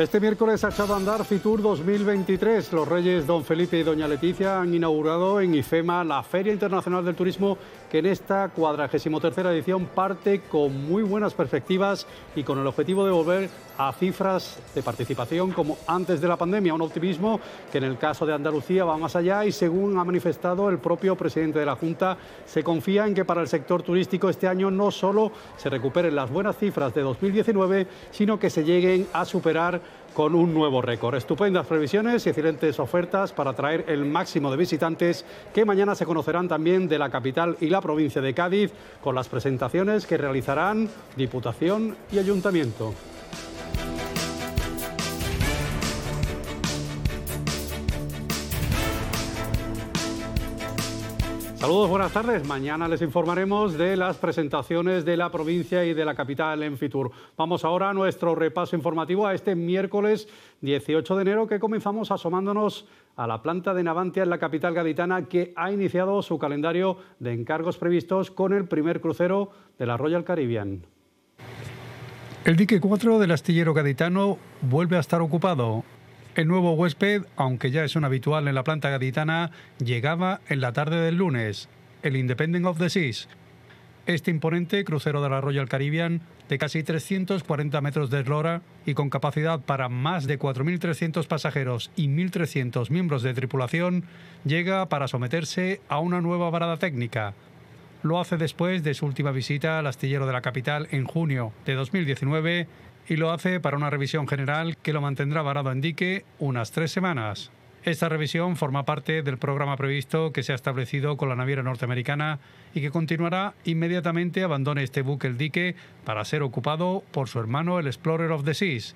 Este miércoles ha echado a andar Fitur 2023. Los reyes don Felipe y doña Leticia han inaugurado en IFEMA la Feria Internacional del Turismo que en esta 43 edición parte con muy buenas perspectivas y con el objetivo de volver a cifras de participación como antes de la pandemia. Un optimismo que en el caso de Andalucía va más allá y según ha manifestado el propio presidente de la Junta, se confía en que para el sector turístico este año no solo se recuperen las buenas cifras de 2019, sino que se lleguen a superar con un nuevo récord. Estupendas previsiones y excelentes ofertas para atraer el máximo de visitantes que mañana se conocerán también de la capital y la provincia de Cádiz con las presentaciones que realizarán Diputación y Ayuntamiento. Saludos, buenas tardes. Mañana les informaremos de las presentaciones de la provincia y de la capital en Fitur. Vamos ahora a nuestro repaso informativo a este miércoles 18 de enero que comenzamos asomándonos a la planta de Navantia en la capital gaditana que ha iniciado su calendario de encargos previstos con el primer crucero de la Royal Caribbean. El dique 4 del astillero gaditano vuelve a estar ocupado. El nuevo huésped, aunque ya es un habitual en la planta gaditana, llegaba en la tarde del lunes, el Independent of the Seas. Este imponente crucero de la Royal Caribbean, de casi 340 metros de eslora y con capacidad para más de 4.300 pasajeros y 1.300 miembros de tripulación, llega para someterse a una nueva varada técnica. Lo hace después de su última visita al astillero de la capital en junio de 2019 y lo hace para una revisión general que lo mantendrá varado en dique unas tres semanas. Esta revisión forma parte del programa previsto que se ha establecido con la naviera norteamericana y que continuará inmediatamente abandone este buque el dique para ser ocupado por su hermano el Explorer of the Seas.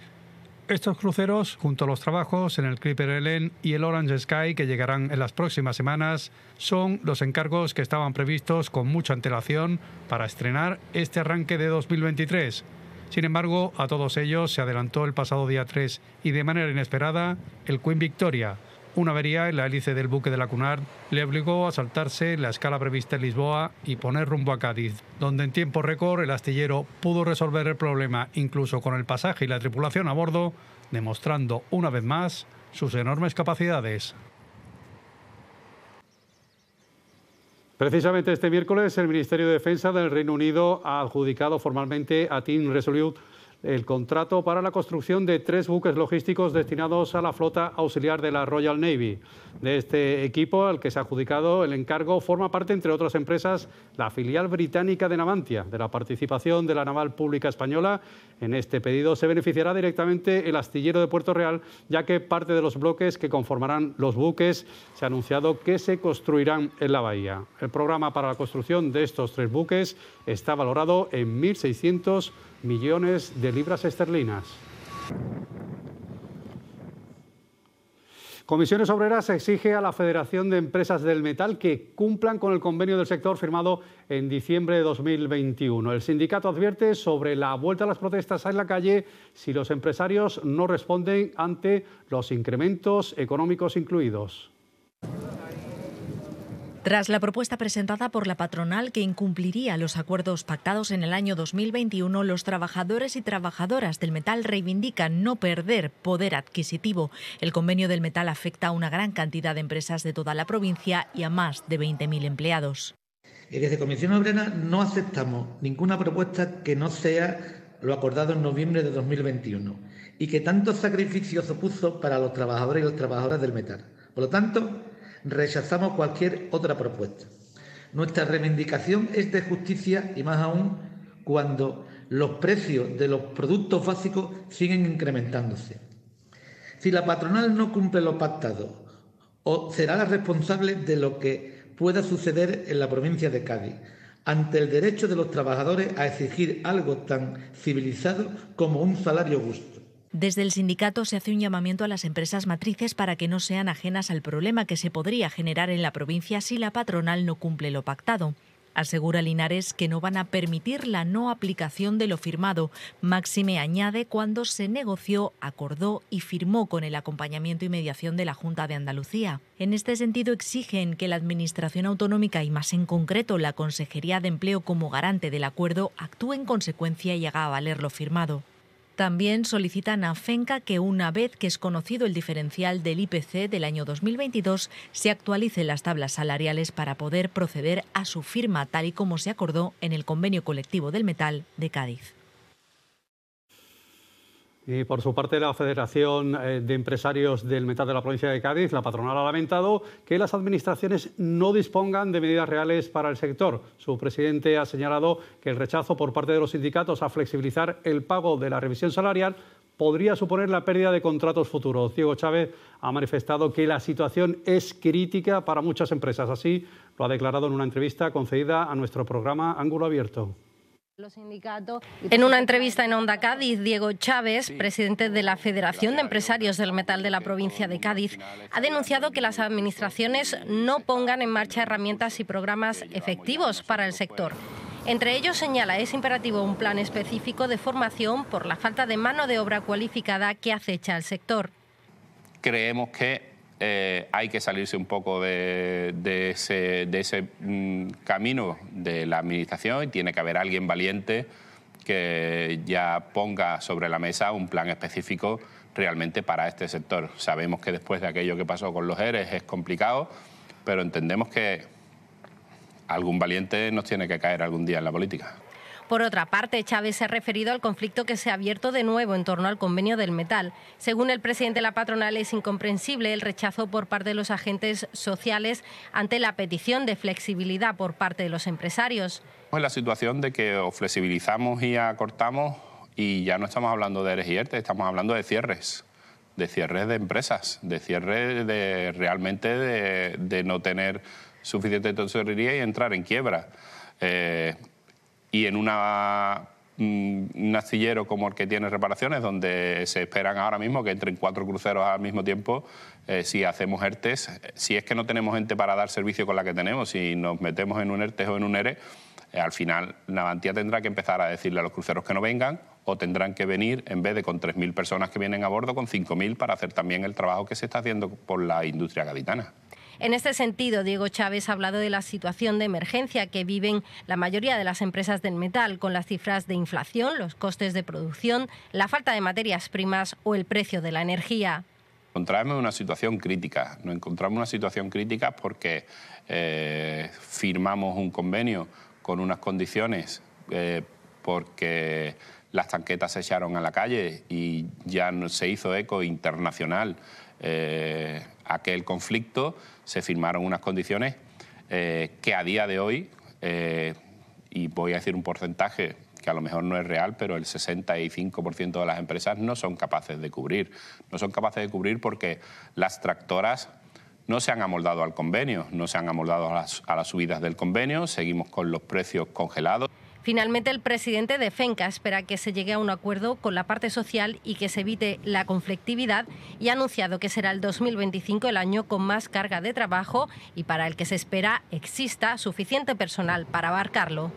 Estos cruceros, junto a los trabajos en el Clipper Ellen y el Orange Sky que llegarán en las próximas semanas, son los encargos que estaban previstos con mucha antelación para estrenar este arranque de 2023. Sin embargo, a todos ellos se adelantó el pasado día 3 y de manera inesperada el Queen Victoria. Una avería en la hélice del buque de la Cunard le obligó a saltarse la escala prevista en Lisboa y poner rumbo a Cádiz, donde en tiempo récord el astillero pudo resolver el problema incluso con el pasaje y la tripulación a bordo, demostrando una vez más sus enormes capacidades. Precisamente este miércoles el Ministerio de Defensa del Reino Unido ha adjudicado formalmente a Team Resolute el contrato para la construcción de tres buques logísticos destinados a la flota auxiliar de la Royal Navy. De este equipo, al que se ha adjudicado el encargo, forma parte, entre otras empresas, la filial británica de Navantia. De la participación de la Naval Pública Española en este pedido se beneficiará directamente el astillero de Puerto Real, ya que parte de los bloques que conformarán los buques se ha anunciado que se construirán en la bahía. El programa para la construcción de estos tres buques está valorado en 1.600 millones de libras esterlinas. Comisiones Obreras exige a la Federación de Empresas del Metal que cumplan con el convenio del sector firmado en diciembre de 2021. El sindicato advierte sobre la vuelta a las protestas en la calle si los empresarios no responden ante los incrementos económicos incluidos. Tras la propuesta presentada por la patronal que incumpliría los acuerdos pactados en el año 2021, los trabajadores y trabajadoras del metal reivindican no perder poder adquisitivo. El convenio del metal afecta a una gran cantidad de empresas de toda la provincia y a más de 20.000 empleados. Desde Comisión Obrera no aceptamos ninguna propuesta que no sea lo acordado en noviembre de 2021 y que tanto sacrificio supuso para los trabajadores y las trabajadoras del metal. Por lo tanto, rechazamos cualquier otra propuesta. Nuestra reivindicación es de justicia y más aún cuando los precios de los productos básicos siguen incrementándose. Si la patronal no cumple lo pactado, o será la responsable de lo que pueda suceder en la provincia de Cádiz, ante el derecho de los trabajadores a exigir algo tan civilizado como un salario justo. Desde el sindicato se hace un llamamiento a las empresas matrices para que no sean ajenas al problema que se podría generar en la provincia si la patronal no cumple lo pactado. Asegura Linares que no van a permitir la no aplicación de lo firmado. Máxime añade cuando se negoció, acordó y firmó con el acompañamiento y mediación de la Junta de Andalucía. En este sentido exigen que la Administración Autonómica y más en concreto la Consejería de Empleo como garante del acuerdo actúe en consecuencia y haga valer lo firmado. También solicitan a FENCA que una vez que es conocido el diferencial del IPC del año 2022, se actualicen las tablas salariales para poder proceder a su firma tal y como se acordó en el convenio colectivo del metal de Cádiz. Y por su parte, la Federación eh, de Empresarios del Metal de la provincia de Cádiz, la patronal, ha lamentado que las administraciones no dispongan de medidas reales para el sector. Su presidente ha señalado que el rechazo por parte de los sindicatos a flexibilizar el pago de la revisión salarial podría suponer la pérdida de contratos futuros. Diego Chávez ha manifestado que la situación es crítica para muchas empresas. Así lo ha declarado en una entrevista concedida a nuestro programa Ángulo Abierto. En una entrevista en Onda Cádiz, Diego Chávez, presidente de la Federación de Empresarios del Metal de la provincia de Cádiz, ha denunciado que las administraciones no pongan en marcha herramientas y programas efectivos para el sector. Entre ellos señala es imperativo un plan específico de formación por la falta de mano de obra cualificada que acecha el sector. Creemos que eh, hay que salirse un poco de, ese, mm, camino de la administración y tiene que haber alguien valiente que ya ponga sobre la mesa un plan específico realmente para este sector. Sabemos que después de aquello que pasó con los ERES es complicado, pero entendemos que algún valiente nos tiene que caer algún día en la política. Por otra parte, Chávez se ha referido al conflicto que se ha abierto de nuevo en torno al convenio del metal. Según el presidente de la patronal, es incomprensible el rechazo por parte de los agentes sociales ante la petición de flexibilidad por parte de los empresarios. En pues la situación de que flexibilizamos y acortamos y ya no estamos hablando de eres y estamos hablando de cierres de cierres de empresas, de cierres de realmente de, no tener suficiente tesorería y entrar en quiebra. Eh, y en mm, un astillero como el que tiene reparaciones, donde se esperan ahora mismo que entren cuatro cruceros al mismo tiempo, eh, si hacemos ERTES, si es que no tenemos gente para dar servicio con la que tenemos, si nos metemos en un ERTES o en un ERE, eh, al final Navantía tendrá que empezar a decirle a los cruceros que no vengan o tendrán que venir, en vez de con 3.000 personas que vienen a bordo, con 5.000 para hacer también el trabajo que se está haciendo por la industria gaditana. En este sentido, Diego Chávez ha hablado de la situación de emergencia que viven la mayoría de las empresas del metal, con las cifras de inflación, los costes de producción, la falta de materias primas o el precio de la energía encontramos una situación crítica. Nos encontramos una situación crítica porque eh, firmamos un convenio con unas condiciones, eh, porque las tanquetas se echaron a la calle y ya se hizo eco internacional. Eh, aquel conflicto se firmaron unas condiciones eh, que a día de hoy, eh, y voy a decir un porcentaje que a lo mejor no es real, pero el 65% de las empresas no son capaces de cubrir. No son capaces de cubrir porque las tractoras no se han amoldado al convenio, no se han amoldado a las subidas del convenio, seguimos con los precios congelados. Finalmente, el presidente de FENCA espera que se llegue a un acuerdo con la parte social y que se evite la conflictividad y ha anunciado que será el 2025 el año con más carga de trabajo y para el que se espera exista suficiente personal para abarcarlo.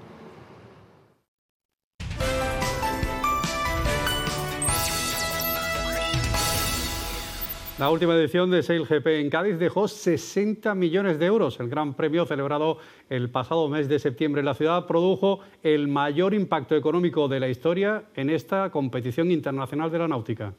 La última edición de Sail GP en Cádiz dejó 60 millones de euros. El gran premio celebrado el pasado mes de septiembre en la ciudad produjo el mayor impacto económico de la historia en esta competición internacional de la náutica.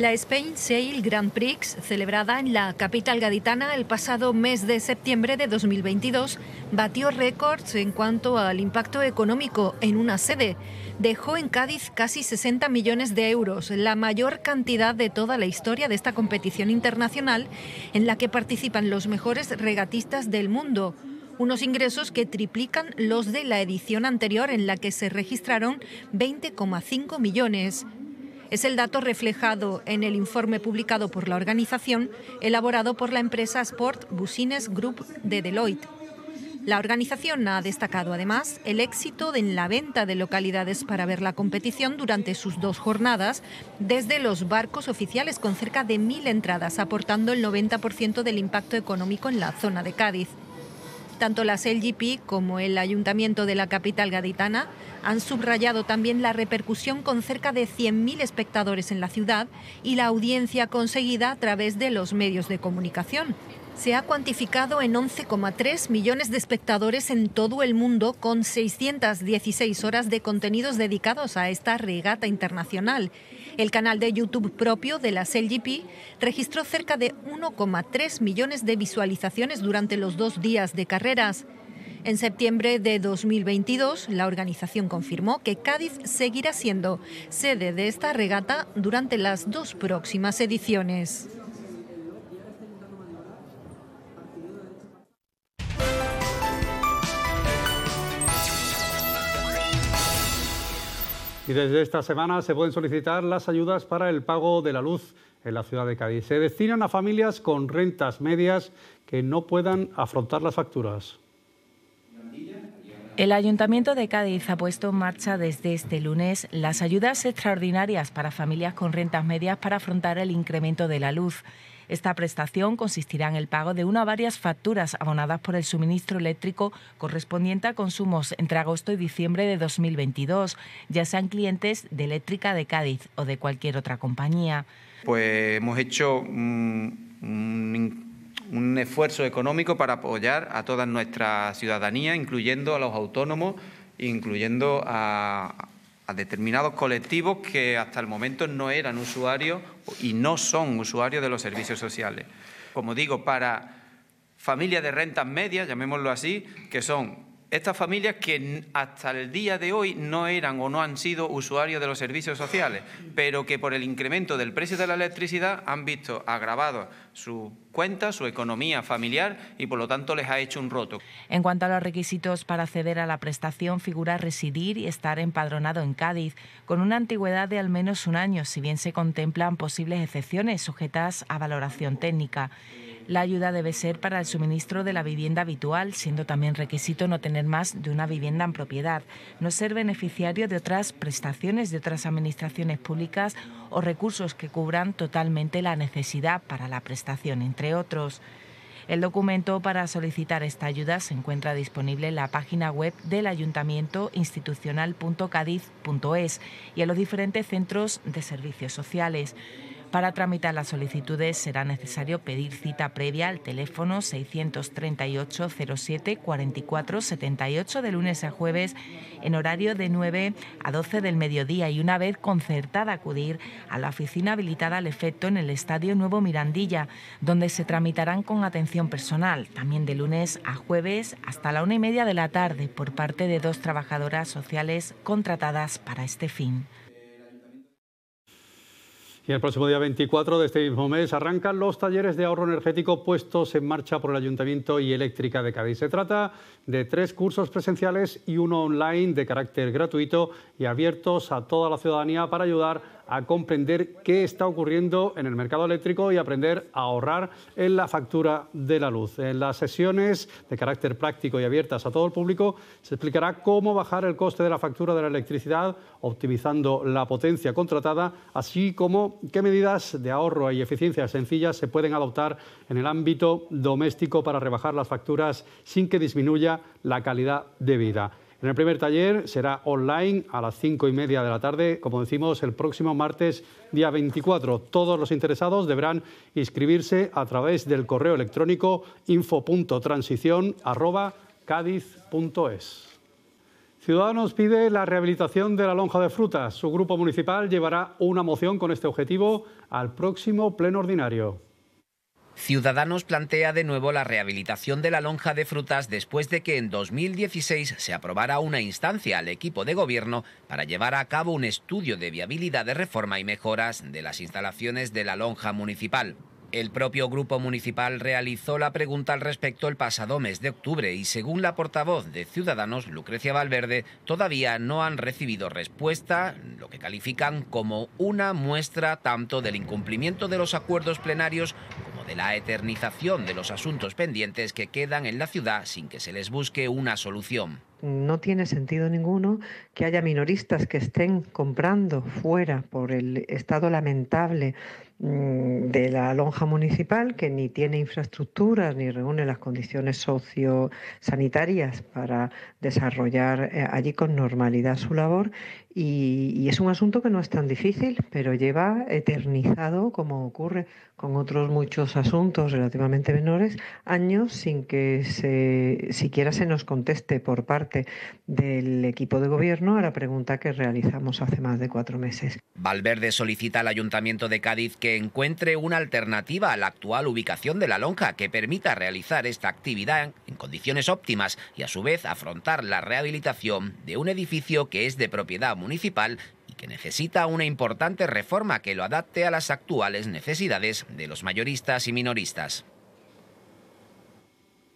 La Spain Sail Grand Prix, celebrada en la capital gaditana el pasado mes de septiembre de 2022, batió récords en cuanto al impacto económico en una sede. Dejó en Cádiz casi 60 millones de euros, la mayor cantidad de toda la historia de esta competición internacional en la que participan los mejores regatistas del mundo unos ingresos que triplican los de la edición anterior en la que se registraron 20,5 millones. Es el dato reflejado en el informe publicado por la organización, elaborado por la empresa Sport Busines Group de Deloitte. La organización ha destacado además el éxito en la venta de localidades para ver la competición durante sus dos jornadas desde los barcos oficiales con cerca de mil entradas, aportando el 90% del impacto económico en la zona de Cádiz. Tanto las LGP como el Ayuntamiento de la capital gaditana han subrayado también la repercusión con cerca de 100.000 espectadores en la ciudad y la audiencia conseguida a través de los medios de comunicación. Se ha cuantificado en 11,3 millones de espectadores en todo el mundo con 616 horas de contenidos dedicados a esta regata internacional el canal de YouTube propio de la LGP registró cerca de 1,3 millones de visualizaciones durante los dos días de carreras. En septiembre de 2022, la organización confirmó que Cádiz seguirá siendo sede de esta regata durante las dos próximas ediciones. Y desde esta semana se pueden solicitar las ayudas para el pago de la luz en la ciudad de Cádiz. Se destinan a familias con rentas medias que no puedan afrontar las facturas. El Ayuntamiento de Cádiz ha puesto en marcha desde este lunes las ayudas extraordinarias para familias con rentas medias para afrontar el incremento de la luz. Esta prestación consistirá en el pago de una o varias facturas abonadas por el suministro eléctrico correspondiente a consumos entre agosto y diciembre de 2022, ya sean clientes de Eléctrica de Cádiz o de cualquier otra compañía. Pues hemos hecho un, un esfuerzo económico para apoyar a toda nuestra ciudadanía, incluyendo a los autónomos, incluyendo a, a determinados colectivos que hasta el momento no eran usuarios y no son usuarios de los servicios sociales. Como digo, para familias de rentas medias, llamémoslo así, que son estas familias que hasta el día de hoy no eran o no han sido usuarios de los servicios sociales, pero que por el incremento del precio de la electricidad han visto agravado su cuenta, su economía familiar y por lo tanto les ha hecho un roto. En cuanto a los requisitos para acceder a la prestación, figura residir y estar empadronado en Cádiz, con una antigüedad de al menos un año, si bien se contemplan posibles excepciones sujetas a valoración técnica. La ayuda debe ser para el suministro de la vivienda habitual, siendo también requisito no tener más de una vivienda en propiedad, no ser beneficiario de otras prestaciones de otras administraciones públicas o recursos que cubran totalmente la necesidad para la prestación, entre otros. El documento para solicitar esta ayuda se encuentra disponible en la página web del ayuntamiento institucional.cadiz.es y en los diferentes centros de servicios sociales. Para tramitar las solicitudes será necesario pedir cita previa al teléfono 638 07 44 78 de lunes a jueves en horario de 9 a 12 del mediodía y una vez concertada acudir a la oficina habilitada al efecto en el Estadio Nuevo Mirandilla, donde se tramitarán con atención personal, también de lunes a jueves hasta la una y media de la tarde por parte de dos trabajadoras sociales contratadas para este fin. Y el próximo día 24 de este mismo mes arrancan los talleres de ahorro energético puestos en marcha por el Ayuntamiento y Eléctrica de Cádiz. Se trata de tres cursos presenciales y uno online de carácter gratuito y abiertos a toda la ciudadanía para ayudar a comprender qué está ocurriendo en el mercado eléctrico y aprender a ahorrar en la factura de la luz. En las sesiones de carácter práctico y abiertas a todo el público se explicará cómo bajar el coste de la factura de la electricidad optimizando la potencia contratada, así como qué medidas de ahorro y eficiencia sencillas se pueden adoptar en el ámbito doméstico para rebajar las facturas sin que disminuya la calidad de vida. En el primer taller será online a las cinco y media de la tarde, como decimos, el próximo martes, día 24. Todos los interesados deberán inscribirse a través del correo electrónico info.transición.cádiz.es. Ciudadanos pide la rehabilitación de la lonja de frutas. Su grupo municipal llevará una moción con este objetivo al próximo pleno ordinario. Ciudadanos plantea de nuevo la rehabilitación de la lonja de frutas después de que en 2016 se aprobara una instancia al equipo de gobierno para llevar a cabo un estudio de viabilidad de reforma y mejoras de las instalaciones de la lonja municipal. El propio grupo municipal realizó la pregunta al respecto el pasado mes de octubre y según la portavoz de Ciudadanos, Lucrecia Valverde, todavía no han recibido respuesta, lo que califican como una muestra tanto del incumplimiento de los acuerdos plenarios de la eternización de los asuntos pendientes que quedan en la ciudad sin que se les busque una solución. No tiene sentido ninguno que haya minoristas que estén comprando fuera por el estado lamentable mm, de la lonja municipal, que ni tiene infraestructuras ni reúne las condiciones sociosanitarias para desarrollar eh, allí con normalidad su labor y, es un asunto que no es tan difícil, pero lleva eternizado, como ocurre con otros muchos asuntos relativamente menores, años sin que se, siquiera se nos conteste por parte del equipo de gobierno a la pregunta que realizamos hace más de cuatro meses. Valverde solicita al Ayuntamiento de Cádiz que encuentre una alternativa a la actual ubicación de la lonja que permita realizar esta actividad en condiciones óptimas y a su vez afrontar la rehabilitación de un edificio que es de propiedad municipal y que necesita una importante reforma que lo adapte a las actuales necesidades de los mayoristas y minoristas.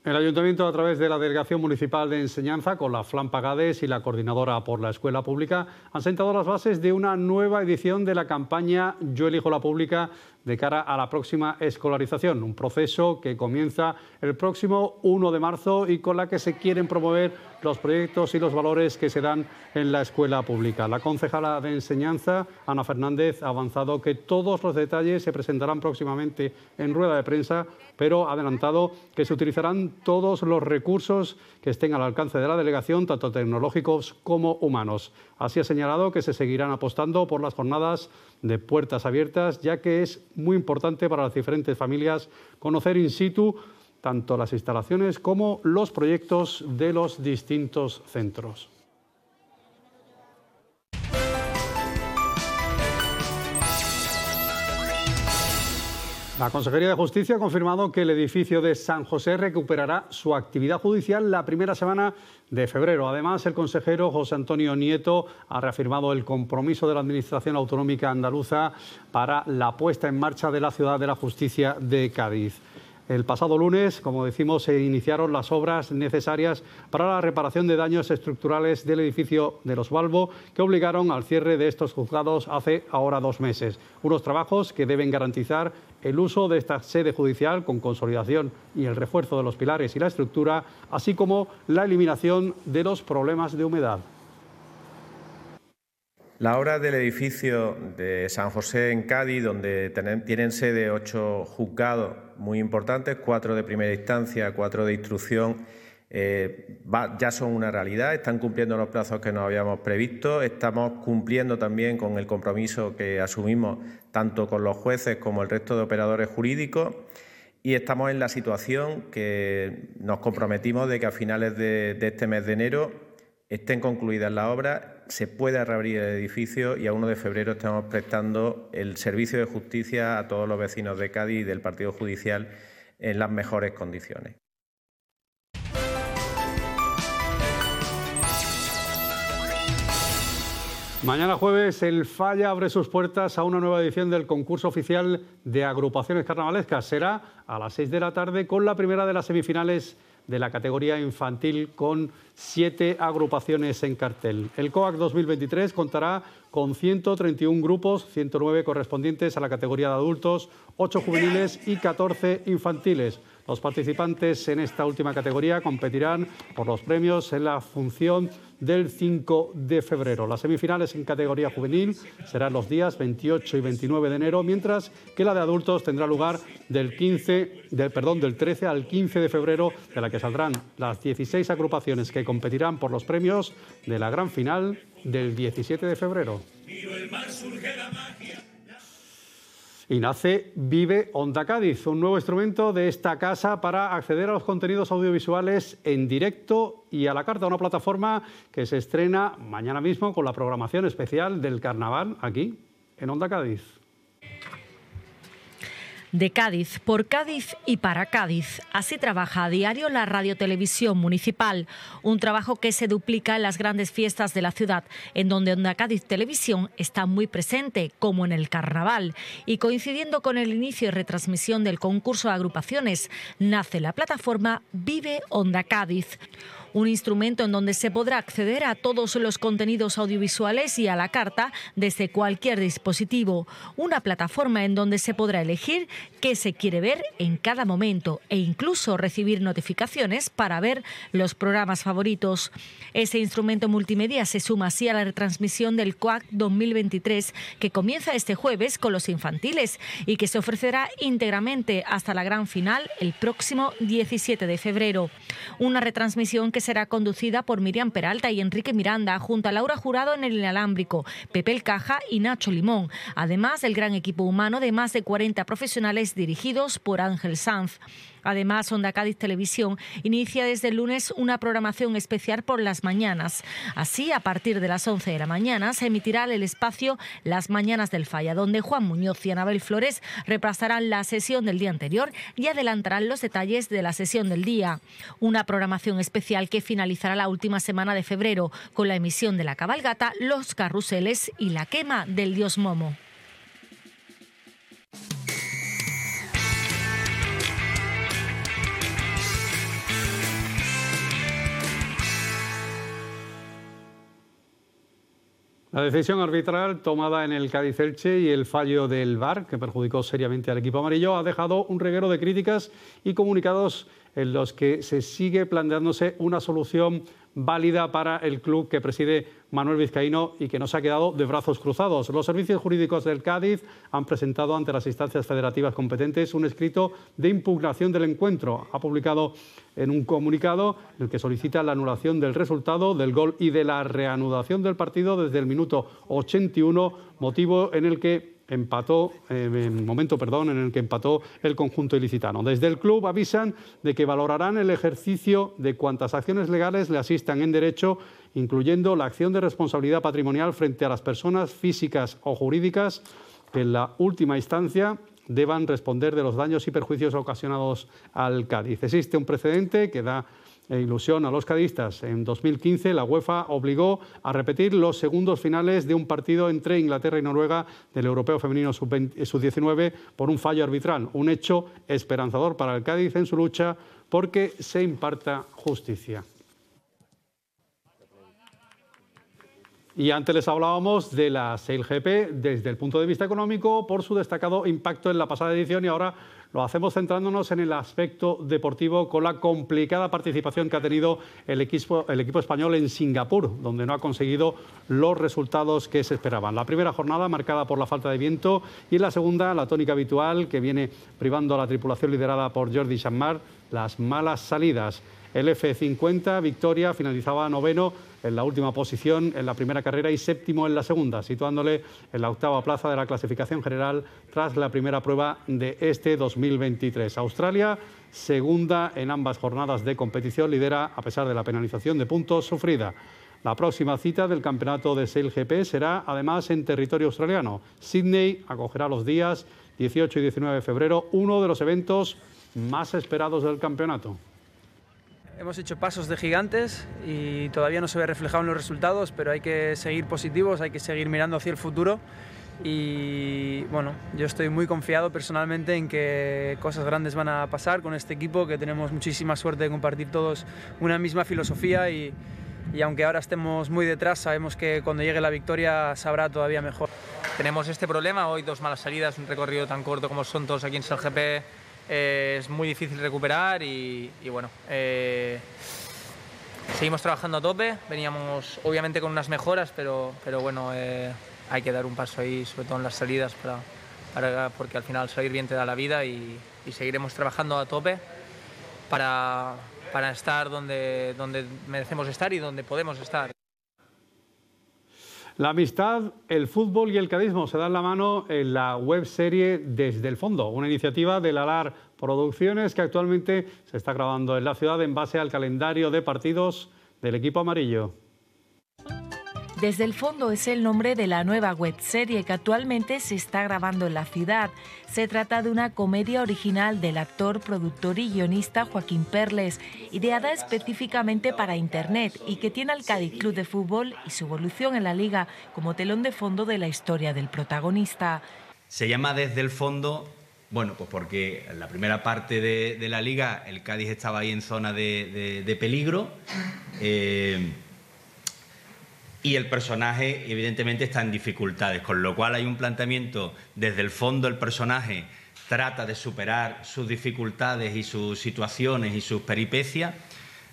El Ayuntamiento, a través de la Delegación Municipal de Enseñanza, con la Flan Pagades y la Coordinadora por la Escuela Pública, han sentado las bases de una nueva edición de la campaña Yo elijo la pública de cara a la próxima escolarización, un proceso que comienza el próximo 1 de marzo y con la que se quieren promover los proyectos y los valores que se dan en la escuela pública. La concejala de enseñanza, Ana Fernández, ha avanzado que todos los detalles se presentarán próximamente en rueda de prensa, pero ha adelantado que se utilizarán todos los recursos que estén al alcance de la delegación, tanto tecnológicos como humanos. Así ha señalado que se seguirán apostando por las jornadas de puertas abiertas, ya que es muy importante para las diferentes familias conocer in situ tanto las instalaciones como los proyectos de los distintos centros. La Consejería de Justicia ha confirmado que el edificio de San José recuperará su actividad judicial la primera semana de febrero. Además, el consejero José Antonio Nieto ha reafirmado el compromiso de la Administración Autonómica Andaluza para la puesta en marcha de la Ciudad de la Justicia de Cádiz. El pasado lunes, como decimos, se iniciaron las obras necesarias para la reparación de daños estructurales del edificio de Los Balbo, que obligaron al cierre de estos juzgados hace ahora dos meses. Unos trabajos que deben garantizar el uso de esta sede judicial con consolidación y el refuerzo de los pilares y la estructura, así como la eliminación de los problemas de humedad. La obra del edificio de San José en Cádiz, donde tienen sede ocho juzgados muy importantes, cuatro de primera instancia, cuatro de instrucción, eh, ya son una realidad, están cumpliendo los plazos que nos habíamos previsto, estamos cumpliendo también con el compromiso que asumimos tanto con los jueces como el resto de operadores jurídicos y estamos en la situación que nos comprometimos de que a finales de, de este mes de enero estén concluidas las obras se puede reabrir el edificio y a 1 de febrero estamos prestando el servicio de justicia a todos los vecinos de Cádiz y del Partido Judicial en las mejores condiciones. Mañana jueves el Falla abre sus puertas a una nueva edición del concurso oficial de agrupaciones carnavalescas. Será a las 6 de la tarde con la primera de las semifinales de la categoría infantil con siete agrupaciones en cartel. El COAC 2023 contará con 131 grupos, 109 correspondientes a la categoría de adultos, 8 juveniles y 14 infantiles. Los participantes en esta última categoría competirán por los premios en la función del 5 de febrero. Las semifinales en categoría juvenil serán los días 28 y 29 de enero, mientras que la de adultos tendrá lugar del, perdón, del 13 al 15 de febrero, de la que saldrán las 16 agrupaciones que competirán por los premios de la gran final del 17 de febrero. Y nace Vive Onda Cádiz, un nuevo instrumento de esta casa para acceder a los contenidos audiovisuales en directo y a la carta, una plataforma que se estrena mañana mismo con la programación especial del carnaval aquí en Onda Cádiz de Cádiz, por Cádiz y para Cádiz. Así trabaja a diario la radiotelevisión municipal, un trabajo que se duplica en las grandes fiestas de la ciudad, en donde Onda Cádiz Televisión está muy presente, como en el carnaval. Y coincidiendo con el inicio y retransmisión del concurso de agrupaciones, nace la plataforma Vive Onda Cádiz un instrumento en donde se podrá acceder a todos los contenidos audiovisuales y a la carta desde cualquier dispositivo, una plataforma en donde se podrá elegir qué se quiere ver en cada momento e incluso recibir notificaciones para ver los programas favoritos. Ese instrumento multimedia se suma así a la retransmisión del CUAC 2023 que comienza este jueves con los infantiles y que se ofrecerá íntegramente hasta la gran final el próximo 17 de febrero. Una retransmisión que será conducida por Miriam Peralta y Enrique Miranda, junto a Laura Jurado en el Inalámbrico, Pepe Caja y Nacho Limón. Además, el gran equipo humano de más de 40 profesionales dirigidos por Ángel Sanz. Además, Onda Cádiz Televisión inicia desde el lunes una programación especial por las mañanas. Así, a partir de las 11 de la mañana, se emitirá el espacio Las Mañanas del Falla, donde Juan Muñoz y Anabel Flores repasarán la sesión del día anterior y adelantarán los detalles de la sesión del día. Una programación especial que finalizará la última semana de febrero con la emisión de la cabalgata, los carruseles y la quema del dios Momo. La decisión arbitral tomada en el Cádiz Elche y el fallo del VAR, que perjudicó seriamente al equipo amarillo, ha dejado un reguero de críticas y comunicados en los que se sigue planteándose una solución válida para el club que preside Manuel Vizcaíno y que nos ha quedado de brazos cruzados. Los servicios jurídicos del Cádiz han presentado ante las instancias federativas competentes un escrito de impugnación del encuentro. Ha publicado en un comunicado el que solicita la anulación del resultado del gol y de la reanudación del partido desde el minuto 81, motivo en el que empató, eh, momento perdón, en el que empató el conjunto ilicitano. Desde el club avisan de que valorarán el ejercicio de cuantas acciones legales le asistan en derecho, incluyendo la acción de responsabilidad patrimonial frente a las personas físicas o jurídicas que en la última instancia deban responder de los daños y perjuicios ocasionados al Cádiz. Existe un precedente que da e ilusión a los cadistas. En 2015 la UEFA obligó a repetir los segundos finales de un partido entre Inglaterra y Noruega del Europeo Femenino Sub-19 por un fallo arbitral, un hecho esperanzador para el Cádiz en su lucha porque se imparta justicia. Y antes les hablábamos de la Seil desde el punto de vista económico por su destacado impacto en la pasada edición y ahora lo hacemos centrándonos en el aspecto deportivo con la complicada participación que ha tenido el equipo, español en Singapur, donde no ha conseguido los resultados que se esperaban. La primera jornada marcada por la falta de viento y la segunda, la tónica habitual que viene privando a la tripulación liderada por Jordi Chammar, las malas salidas. El F50, victoria, finalizaba noveno en la última posición en la primera carrera y séptimo en la segunda, situándole en la octava plaza de la clasificación general tras la primera prueba de este 2023. Australia, segunda en ambas jornadas de competición, lidera a pesar de la penalización de puntos sufrida. La próxima cita del campeonato de Sail GP será además en territorio australiano. Sydney acogerá los días 18 y 19 de febrero uno de los eventos más esperados del campeonato. Hemos hecho pasos de gigantes y todavía no se ve reflejado en los resultados, pero hay que seguir positivos, hay que seguir mirando hacia el futuro y bueno, yo estoy muy confiado personalmente en que cosas grandes van a pasar con este equipo, que tenemos muchísima suerte de compartir todos una misma filosofía y, y aunque ahora estemos muy detrás, sabemos que cuando llegue la victoria sabrá todavía mejor. Tenemos este problema, hoy dos malas salidas, un recorrido tan corto como son todos aquí en GP. Eh, es muy difícil recuperar y, bueno, eh, seguimos trabajando a tope, veníamos obviamente con unas mejoras, pero, pero bueno, eh, hay que dar un paso ahí, sobre todo en las salidas, para, porque al final salir bien te da la vida y, seguiremos trabajando a tope para, para estar donde, donde merecemos estar y donde podemos estar. La amistad, el fútbol y el cadismo se dan la mano en la webserie Desde el Fondo, una iniciativa de la LAR Producciones que actualmente se está grabando en la ciudad en base al calendario de partidos del equipo amarillo. Desde el fondo es el nombre de la nueva web serie que actualmente se está grabando en la ciudad. Se trata de una comedia original del actor, productor y guionista Joaquín Perles, ideada específicamente para Internet y que tiene al Cádiz Club de Fútbol y su evolución en la liga como telón de fondo de la historia del protagonista. Se llama Desde el fondo bueno, pues porque en la primera parte de, la liga el Cádiz estaba ahí en zona de, peligro. Eh, y el personaje evidentemente está en dificultades, con lo cual hay un planteamiento desde el fondo el personaje trata de superar sus dificultades y sus situaciones y sus peripecias,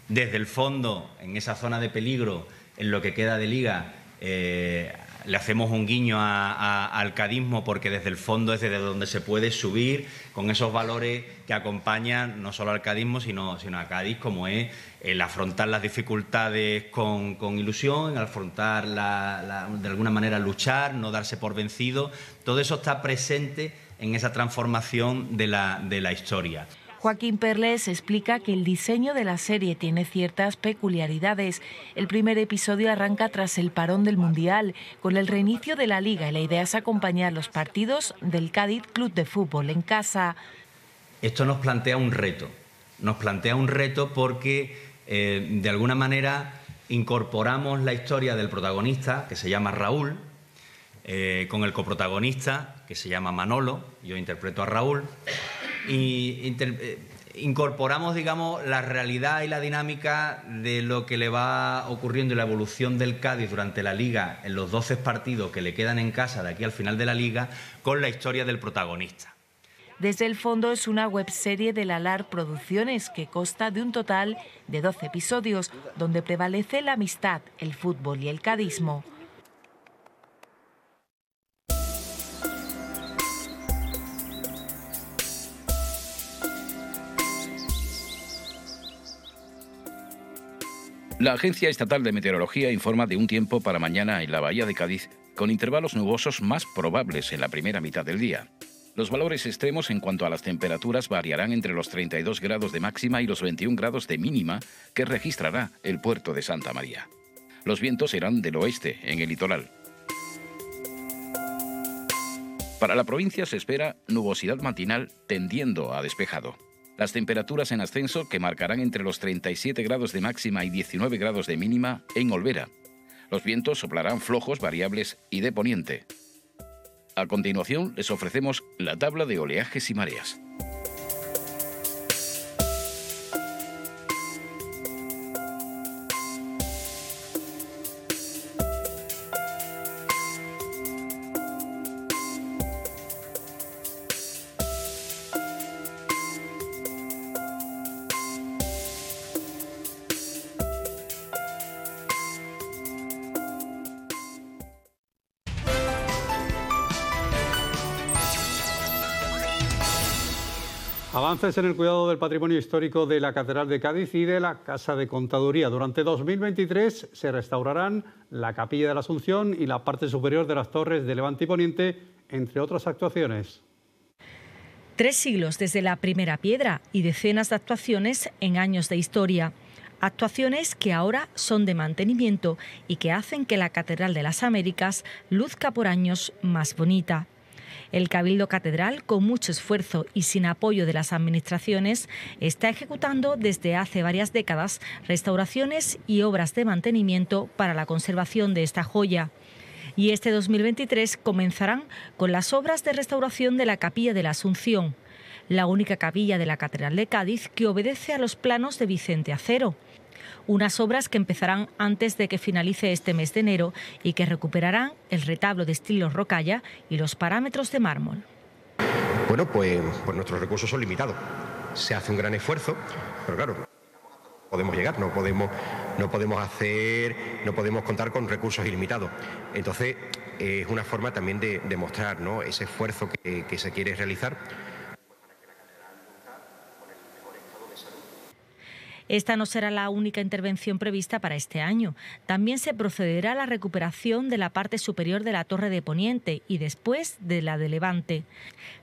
desde el fondo en esa zona de peligro, en lo que queda de liga, eh, le hacemos un guiño al cadismo porque desde el fondo es desde donde se puede subir con esos valores que acompañan no solo al cadismo, sino, sino a Cádiz, como es el afrontar las dificultades con, ilusión, afrontar la, de alguna manera luchar, no darse por vencido. Todo eso está presente en esa transformación de la, de la historia. Joaquín Perles explica que el diseño de la serie tiene ciertas peculiaridades. El primer episodio arranca tras el parón del Mundial, con el reinicio de la liga y la idea es acompañar los partidos del Cádiz Club de Fútbol en casa. Esto nos plantea un reto, nos plantea un reto porque eh, de alguna manera incorporamos la historia del protagonista, que se llama Raúl, eh, con el coprotagonista, que se llama Manolo, yo interpreto a Raúl, y eh, incorporamos, digamos, la realidad y la dinámica de lo que le va ocurriendo y la evolución del Cádiz durante la liga en los 12 partidos que le quedan en casa de aquí al final de la liga con la historia del protagonista. Desde el fondo es una webserie de la LAR Producciones que consta de un total de 12 episodios donde prevalece la amistad, el fútbol y el cadismo. La Agencia Estatal de Meteorología informa de un tiempo para mañana en la Bahía de Cádiz con intervalos nubosos más probables en la primera mitad del día. Los valores extremos en cuanto a las temperaturas variarán entre los 32 grados de máxima y los 21 grados de mínima que registrará el puerto de Santa María. Los vientos serán del oeste en el litoral. Para la provincia se espera nubosidad matinal tendiendo a despejado. Las temperaturas en ascenso que marcarán entre los 37 grados de máxima y 19 grados de mínima en Olvera. Los vientos soplarán flojos, variables y de poniente. A continuación les ofrecemos la tabla de oleajes y mareas. Avances en el cuidado del patrimonio histórico de la Catedral de Cádiz y de la Casa de Contaduría. Durante 2023 se restaurarán la Capilla de la Asunción y la parte superior de las torres de Levante y Poniente, entre otras actuaciones. Tres siglos desde la primera piedra y decenas de actuaciones en años de historia. Actuaciones que ahora son de mantenimiento y que hacen que la Catedral de las Américas luzca por años más bonita. El Cabildo Catedral, con mucho esfuerzo y sin apoyo de las administraciones, está ejecutando desde hace varias décadas restauraciones y obras de mantenimiento para la conservación de esta joya y este 2023 comenzarán con las obras de restauración de la Capilla de la Asunción, la única capilla de la Catedral de Cádiz que obedece a los planos de Vicente Acero unas obras que empezarán antes de que finalice este mes de enero y que recuperarán el retablo de estilo rocalla y los parámetros de mármol. Bueno, pues, pues, nuestros recursos son limitados. Se hace un gran esfuerzo, pero claro, podemos llegar, no podemos, no podemos hacer, no podemos contar con recursos ilimitados. Entonces, es una forma también de demostrar ese esfuerzo que se quiere realizar Esta no será la única intervención prevista para este año. También se procederá a la recuperación de la parte superior de la torre de Poniente y después de la de Levante.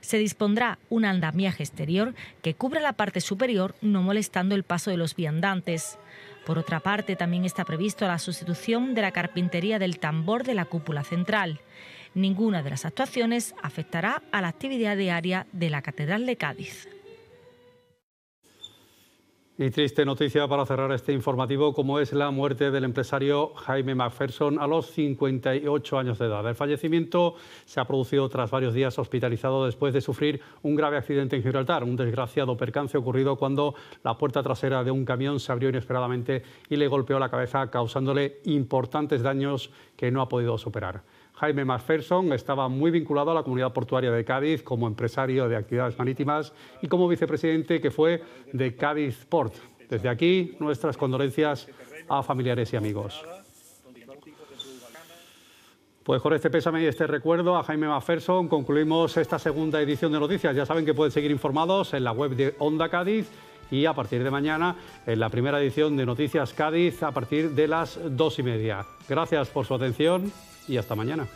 Se dispondrá un andamiaje exterior que cubra la parte superior no molestando el paso de los viandantes. Por otra parte, también está previsto la sustitución de la carpintería del tambor de la cúpula central. Ninguna de las actuaciones afectará a la actividad diaria de la Catedral de Cádiz. Y triste noticia para cerrar este informativo, como es la muerte del empresario Jaime McPherson a los 58 años de edad. El fallecimiento se ha producido tras varios días hospitalizado después de sufrir un grave accidente en Gibraltar, un desgraciado percance ocurrido cuando la puerta trasera de un camión se abrió inesperadamente y le golpeó la cabeza, causándole importantes daños que no ha podido superar. Jaime Macpherson estaba muy vinculado a la comunidad portuaria de Cádiz como empresario de actividades marítimas y como vicepresidente que fue de Cádiz Port. Desde aquí, nuestras condolencias a familiares y amigos. Pues con este pésame y este recuerdo a Jaime Macpherson concluimos esta segunda edición de Noticias. Ya saben que pueden seguir informados en la web de Onda Cádiz y a partir de mañana en la primera edición de Noticias Cádiz a partir de las dos y media. Gracias por su atención y hasta mañana.